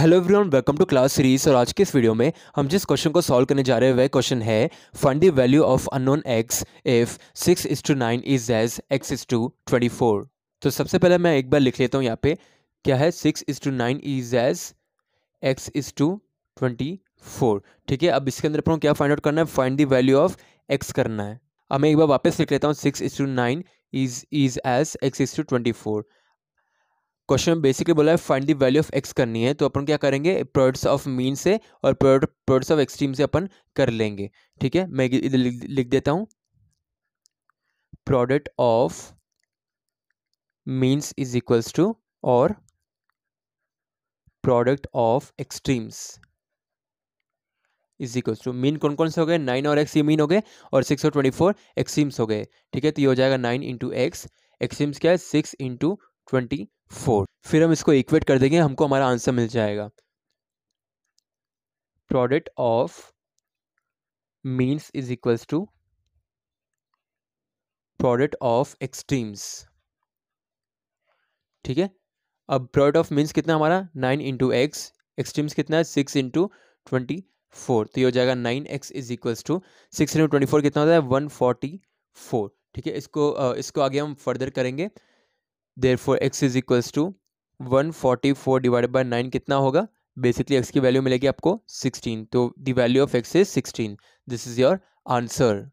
hello everyone welcome to class series और आज के इस वीडियो में हम जिस क्वेश्चन को सॉल्व करने जा रहे हैं वह क्वेश्चन है find the value of unknown x if six is to nine is as x is to twenty four तो सबसे पहले मैं एक बार लिख लेता हूँ यहाँ पे क्या है six is to nine is as x is to twenty four ठीक है अब इसके अंदर अपन क्या फाइंड आउट करना है find the value of x करना है अब मैं एक बार वापस लिख लेता हूँ six is to nine is is as x is to twenty four question में बेसिकली बोला है find the value of x करनी है तो अपन क्या करेंगे प्रोडक्ट्स ऑफ मीन से और प्रोडक्ट्स ऑफ एक्सट्रीम से अपन कर लेंगे ठीक है मैं इधर लिख देता हूँ product of means is equals to और product of extremes is equals to mean कौन कौन से हो गए नाइन और एक्स ये मीन हो गए और सिक्स और ट्वेंटी फोर एक्सट्रीम्स हो गए ठीक है तो ये हो जाएगा नाइन इंटू एक्स एक्सट्रीम्स क्या है सिक्स इंटू ट्वेंटी फोर फिर हम इसको इक्वेट कर देंगे हमको हमारा आंसर मिल जाएगा product of means is equals to product of extremes ठीक है अब प्रोडक्ट ऑफ मीन्स कितना हमारा नाइन इंटू एक्स एक्सट्रीम्स कितना है सिक्स इंटू ट्वेंटी फोर तो ये हो जाएगा nine x is equals to six into twenty four कितना होता है वन फोर्टी फोर ठीक है इसको इसको आगे हम फर्दर करेंगे there four x is equals to one forty four divided by nine कितना होगा बेसिकली एक्स की वैल्यू मिलेगी आपको सिक्सटीन तो value of x is sixteen this is your answer